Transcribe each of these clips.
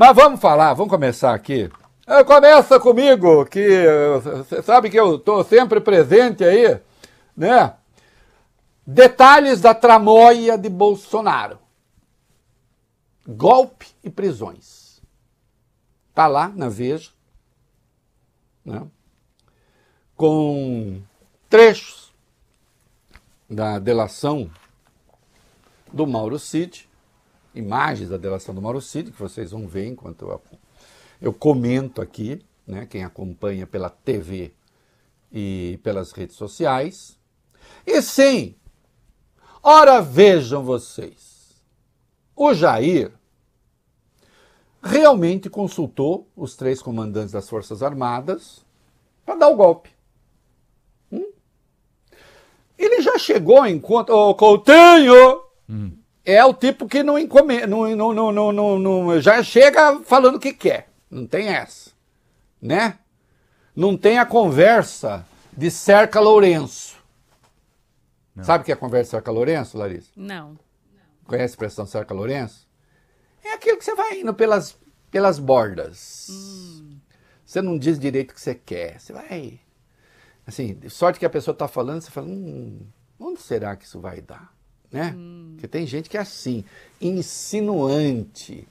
Mas vamos falar, vamos começar aqui. Ah, começa comigo, que você eh, eh, sabe que eu estou sempre presente aí, né? Detalhes da tramóia de Bolsonaro. Golpe e prisões. Tá lá na Veja, né? com trechos da delação do Mauro Cid imagens da delação do Mauro Cid, que vocês vão ver enquanto eu, eu comento aqui, né, quem acompanha pela TV e pelas redes sociais. E sim, ora vejam vocês, o Jair realmente consultou os três comandantes das Forças Armadas para dar o golpe. Hum? Ele já chegou ao encontro. Ô, oh, Coutinho! Hum é o tipo que não encomenda, não, não, não, não, não, já chega falando o que quer. Não tem essa, né? Não tem a conversa de cerca Lourenço. Não. Sabe o que é a conversa de cerca Lourenço, Larissa? Não. Conhece a expressão cerca Lourenço? É aquilo que você vai indo pelas, pelas bordas. Hum. Você não diz direito o que você quer. Você vai. Assim, sorte que a pessoa está falando, você fala, hum, onde será que isso vai dar? né? Hum. Porque tem gente que é assim, insinuante.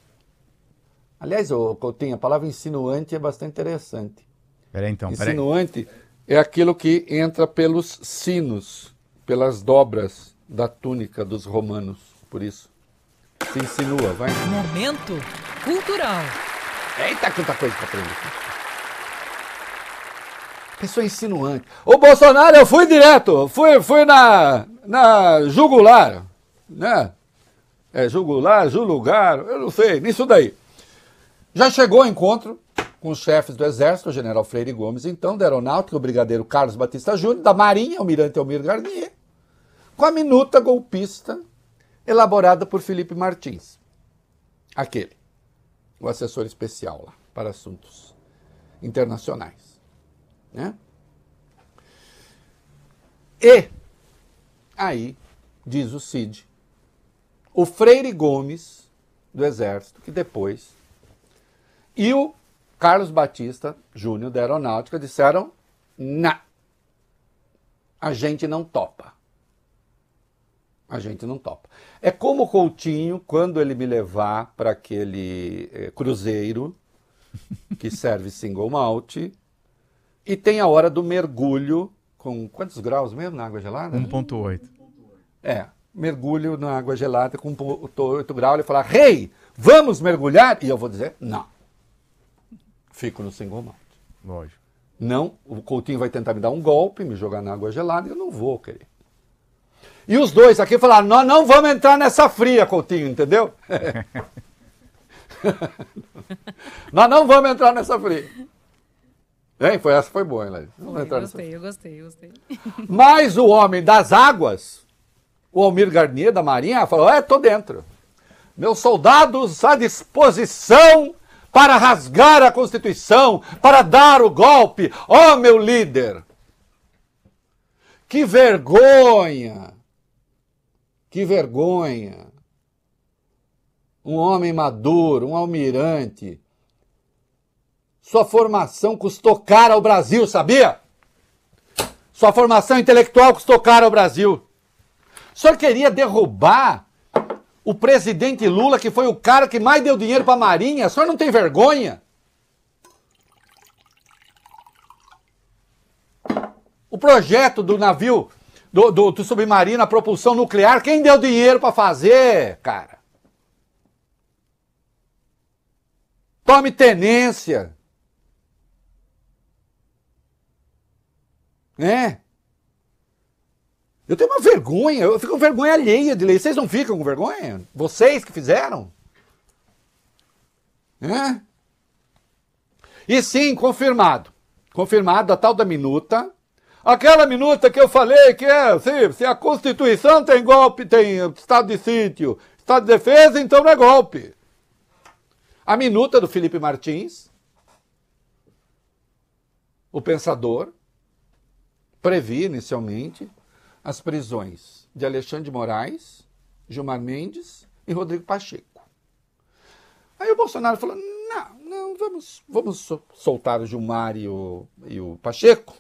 Aliás, ô, Coutinho, a palavra insinuante é bastante interessante. Peraí, então, peraí. Insinuante é aquilo que entra pelos sinos, pelas dobras da túnica dos romanos, por isso. Se insinua, vai. Momento cultural. Eita, quanta coisa pra aprender. Pessoa insinuante. Ô, Bolsonaro, eu fui direto. Fui, fui na, na jugular, né? É jugular, julugar, eu não sei, nisso daí. Já chegou ao encontro com os chefes do Exército, o general Freire Gomes, então, da Aeronáutica, o brigadeiro Carlos Batista Júnior, da Marinha, o almirante Almir Garnier, com a minuta golpista elaborada por Felipe Martins. Aquele, o assessor especial lá, para assuntos internacionais. Né? E Aí, diz o Cid, o Freire Gomes do Exército, que depois, e o Carlos Batista Júnior da Aeronáutica disseram: "Na, a gente não topa. A gente não topa. É como o Coutinho quando ele me levar para aquele eh, cruzeiro que serve single malt e tem a hora do mergulho com quantos graus mesmo na água gelada? 1,8. É, mergulho na água gelada com 1,8 graus. Ele falar, rei, hey, vamos mergulhar? E eu vou dizer, não. Fico no single malt. Lógico. Não, o Coutinho vai tentar me dar um golpe, me jogar na água gelada, e eu não vou querer. E os dois aqui falaram, nós não vamos entrar nessa fria, Coutinho, entendeu? nós não vamos entrar nessa fria. Hein? Foi, essa foi boa, hein, Laís? Foi, eu gostei, eu gostei, eu gostei. Mas o homem das águas, o Almir Garnier da Marinha, falou: é, tô dentro. Meus soldados à disposição para rasgar a Constituição, para dar o golpe. Ó, oh, meu líder! Que vergonha! Que vergonha! Um homem maduro, um almirante, sua formação custou cara ao Brasil, sabia? Sua formação intelectual custou cara ao Brasil. O senhor queria derrubar o presidente Lula, que foi o cara que mais deu dinheiro para a Marinha. O senhor não tem vergonha? O projeto do navio, do, do, do submarino, a propulsão nuclear, quem deu dinheiro para fazer, cara? Tome tenência. né? Eu tenho uma vergonha, eu fico com vergonha alheia de lei. Vocês não ficam com vergonha? Vocês que fizeram? né? E sim, confirmado. Confirmado a tal da minuta. Aquela minuta que eu falei que é, se, se a Constituição tem golpe, tem estado de sítio, estado de defesa, então não é golpe. A minuta do Felipe Martins, o pensador, previa inicialmente as prisões de Alexandre de Moraes, Gilmar Mendes e Rodrigo Pacheco. Aí o Bolsonaro falou: não, não, vamos, vamos soltar o Gilmar e o, e o Pacheco,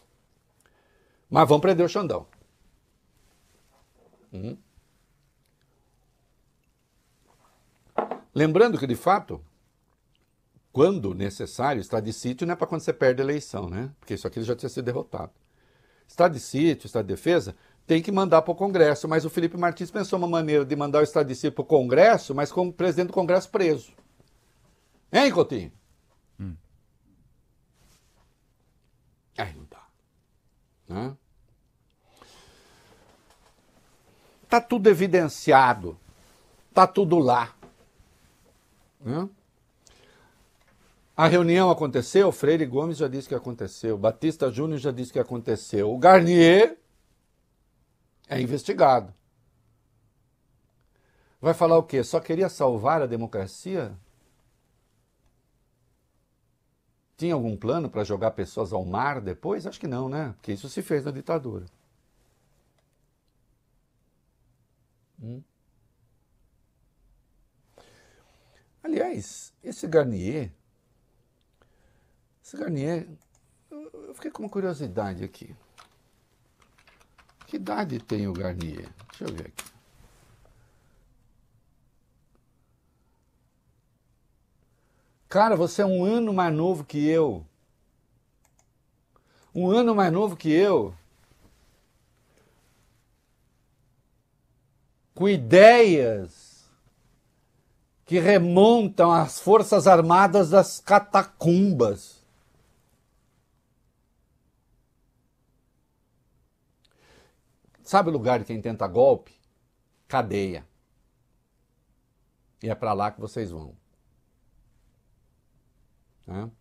mas vamos prender o Xandão. Hum. Lembrando que, de fato, quando necessário, está de sítio não é para quando você perde a eleição, né? Porque isso aqui já tinha sido derrotado. Estado de sítio, estado de defesa, tem que mandar para o Congresso. Mas o Felipe Martins pensou uma maneira de mandar o estado de sítio para o Congresso, mas com o presidente do Congresso preso. Hein, Coutinho? Hum. Aí não dá. Né? Tá tudo evidenciado. Tá tudo lá. Né? A reunião aconteceu, Freire Gomes já disse que aconteceu, Batista Júnior já disse que aconteceu. O Garnier é investigado. Vai falar o quê? Só queria salvar a democracia? Tinha algum plano para jogar pessoas ao mar depois? Acho que não, né? Porque isso se fez na ditadura. Hum. Aliás, esse Garnier esse Garnier, é, eu fiquei com uma curiosidade aqui. Que idade tem o Garnier? Deixa eu ver aqui. Cara, você é um ano mais novo que eu. Um ano mais novo que eu. Com ideias que remontam às forças armadas das catacumbas. Sabe o lugar de quem tenta golpe? Cadeia. E é para lá que vocês vão. Né?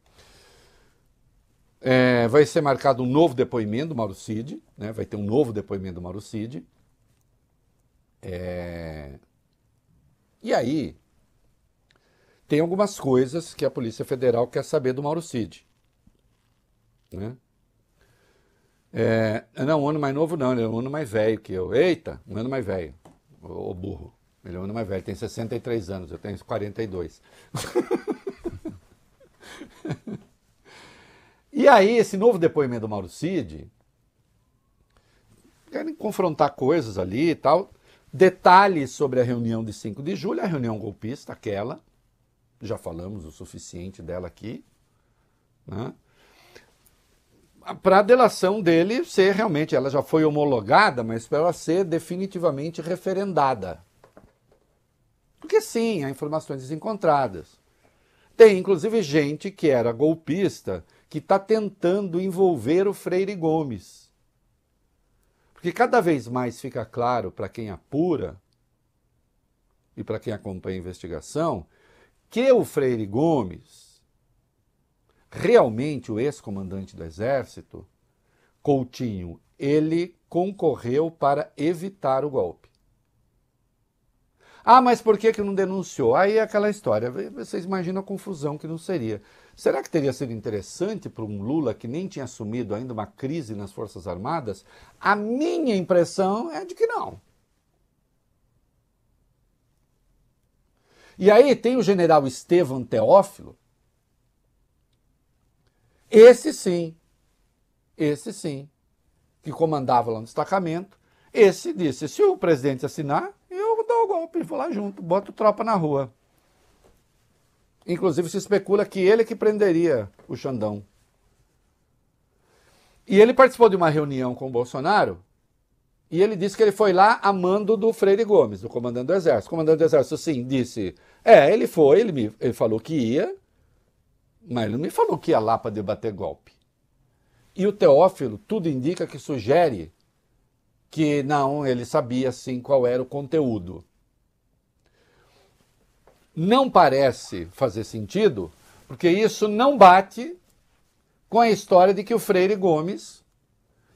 É, vai ser marcado um novo depoimento do Mauro Cid, né? vai ter um novo depoimento do Mauro Cid. É... E aí, tem algumas coisas que a Polícia Federal quer saber do Mauro Cid. Né? É, não, um ano mais novo não, ele é um ano mais velho que eu. Eita, um ano mais velho, ô burro. Ele é um ano mais velho, tem 63 anos, eu tenho 42. e aí, esse novo depoimento do Mauro Cid, querem confrontar coisas ali e tal. Detalhes sobre a reunião de 5 de julho, a reunião golpista, aquela, já falamos o suficiente dela aqui. Né? para a delação dele ser realmente, ela já foi homologada, mas para ela ser definitivamente referendada. Porque sim, há informações desencontradas. Tem inclusive gente que era golpista que está tentando envolver o Freire Gomes. Porque cada vez mais fica claro para quem apura e para quem acompanha a investigação que o Freire Gomes realmente o ex-comandante do Exército, Coutinho, ele concorreu para evitar o golpe. Ah, mas por que, que não denunciou? Aí é aquela história. Vocês imaginam a confusão que não seria. Será que teria sido interessante para um Lula que nem tinha assumido ainda uma crise nas Forças Armadas? A minha impressão é de que não. E aí tem o general Estevam Teófilo, esse sim, esse sim, que comandava lá no destacamento, esse disse: se o presidente assinar, eu vou dar o golpe, vou lá junto, boto tropa na rua. Inclusive se especula que ele que prenderia o Xandão. E ele participou de uma reunião com o Bolsonaro e ele disse que ele foi lá a mando do Freire Gomes, do comandante do Exército. O comandante do Exército, sim, disse: é, ele foi, ele, me, ele falou que ia, mas ele não me falou que ia lá para debater golpe. E o Teófilo, tudo indica que sugere que não, ele sabia sim qual era o conteúdo. Não parece fazer sentido, porque isso não bate com a história de que o Freire Gomes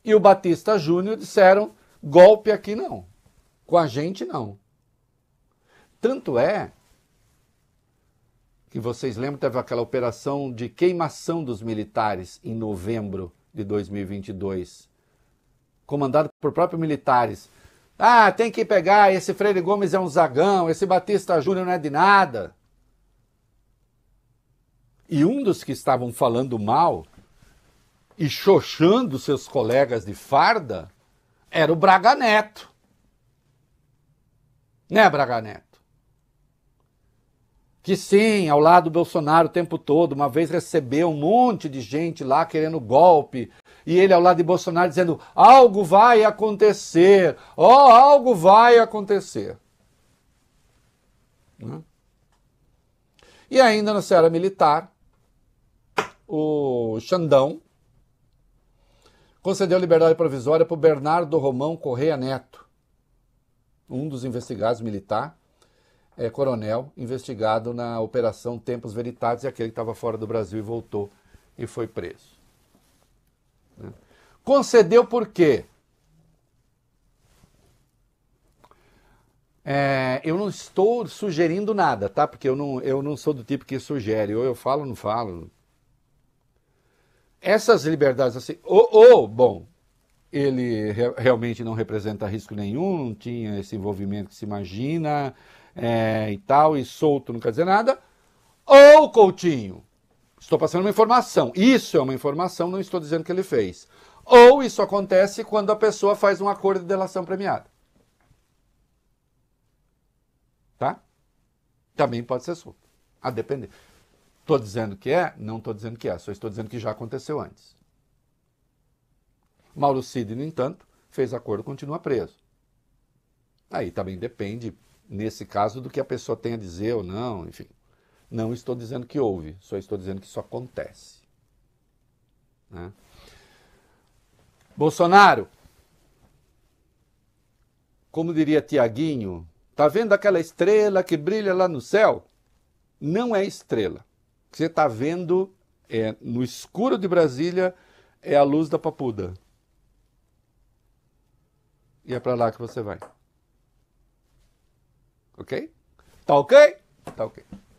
e o Batista Júnior disseram golpe aqui não, com a gente não. Tanto é que vocês lembram, teve aquela operação de queimação dos militares em novembro de 2022, comandado por próprios militares. Ah, tem que pegar, esse Freire Gomes é um zagão, esse Batista Júnior não é de nada. E um dos que estavam falando mal e xoxando seus colegas de farda era o Braga Neto. Né, Braga Neto? que sim, ao lado do Bolsonaro o tempo todo, uma vez recebeu um monte de gente lá querendo golpe, e ele ao lado de Bolsonaro dizendo: algo vai acontecer, ó, oh, algo vai acontecer. Né? E ainda na seara militar, o Xandão concedeu liberdade provisória para o Bernardo Romão Correia Neto, um dos investigados militar, é, coronel investigado na Operação Tempos Veritatis, e aquele que estava fora do Brasil e voltou e foi preso. Né? Concedeu por quê? É, eu não estou sugerindo nada, tá? Porque eu não, eu não sou do tipo que sugere. Ou eu falo ou não falo. Essas liberdades assim. Ou, ou bom, ele re realmente não representa risco nenhum, não tinha esse envolvimento que se imagina, é, e tal, e solto não quer dizer nada. Ou Coutinho, estou passando uma informação, isso é uma informação, não estou dizendo que ele fez. Ou isso acontece quando a pessoa faz um acordo de delação premiada. Tá? Também pode ser solto. A depender. Estou dizendo que é? Não estou dizendo que é, só estou dizendo que já aconteceu antes. Mauro Cid, no entanto, fez acordo, continua preso. Aí também depende nesse caso, do que a pessoa tem a dizer ou não, enfim. Não estou dizendo que houve, só estou dizendo que isso acontece. Né? Bolsonaro, como diria Tiaguinho, tá vendo aquela estrela que brilha lá no céu? Não é estrela. O que você está vendo é, no escuro de Brasília é a luz da papuda. E é para lá que você vai. Ok? Tá ok? Tá ok.